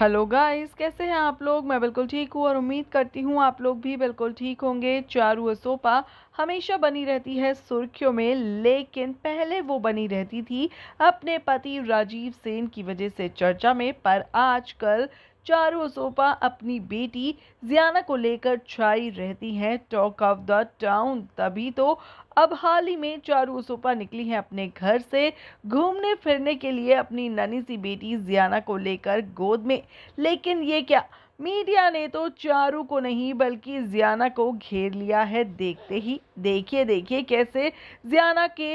hello guys कैसे हैं आप लोग मैं बिल्कुल ठीक हूँ और उम्मीद करती हूँ आप लोग भी बिल्कुल ठीक होंगे चारू सोपा हमेशा बनी रहती है सुर्खियों में लेकिन पहले वो बनी रहती थी अपने पति राजीव सेन की वजह से चर्चा में पर आजकल चारों सोफा अपनी बेटी जियाना को लेकर छाई रहती हैं टॉक ऑफ द टाउन तभी तो अब हाल ही में चारू सोपा निकली हैं अपने घर से घूमने फिरने के लिए अपनी ननी सी बेटी जियाना को लेकर गोद में लेकिन ये क्या मीडिया ने तो चारू को नहीं बल्कि जियाना को घेर लिया है देखते ही देखिए देखिए कैसे जियाना के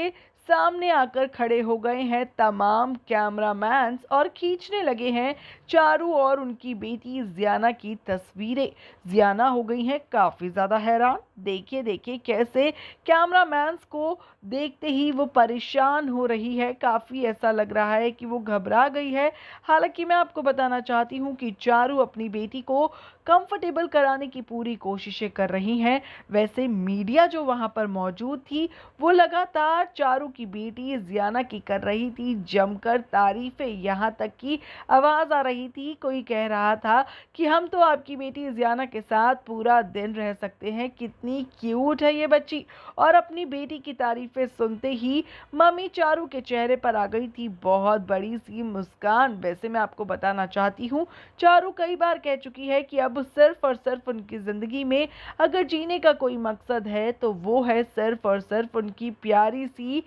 सामने आकर खड़े हो गए हैं तमाम कैमरामैन्स और खींचने लगे हैं चारू और उनकी बेटी जियाना की तस्वीरें जियाना हो गई हैं काफ़ी ज़्यादा हैरान देखिए देखिए कैसे कैमरामैन्स को देखते ही वो परेशान हो रही है काफ़ी ऐसा लग रहा है कि वो घबरा गई है हालांकि मैं आपको बताना चाहती हूँ कि चारू अपनी बेटी को कंफर्टेबल कराने की पूरी कोशिशें कर रही हैं वैसे मीडिया जो वहाँ पर मौजूद थी वो लगातार चारू की बेटी जियाना की कर रही थी जमकर तारीफ़ें यहाँ तक की आवाज़ आ रही थी कोई कह रहा था कि हम तो आपकी बेटी जियाना के साथ पूरा दिन रह सकते हैं कितनी क्यूट है ये बच्ची और अपनी बेटी की तारीफ़ें सुनते ही मम्मी चारू के चेहरे पर आ गई थी बहुत बड़ी सी मुस्कान वैसे मैं आपको बताना चाहती हूँ चारू कई बार कह चुकी है कि अब सिर्फ और सिर्फ उनकी ज़िंदगी में अगर जीने का कोई मकसद है तो वो है सिर्फ और सिर्फ उनकी प्यारी सी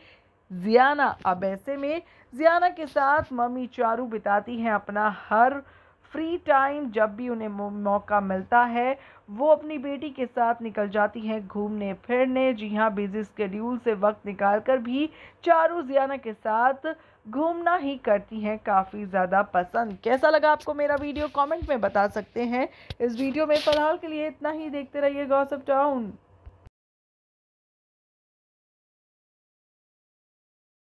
जियाना अब ऐसे में जियाना के साथ मम्मी चारू बिताती हैं अपना हर फ्री टाइम जब भी उन्हें मौका मिलता है वो अपनी बेटी के साथ निकल जाती हैं घूमने फिरने जी हाँ बिजी स्केड्यूल से वक्त निकाल कर भी चारू जियाना के साथ घूमना ही करती हैं काफ़ी ज़्यादा पसंद कैसा लगा आपको मेरा वीडियो कमेंट में बता सकते हैं इस वीडियो में फ़िलहाल के लिए इतना ही देखते रहिए गॉसअप टाउन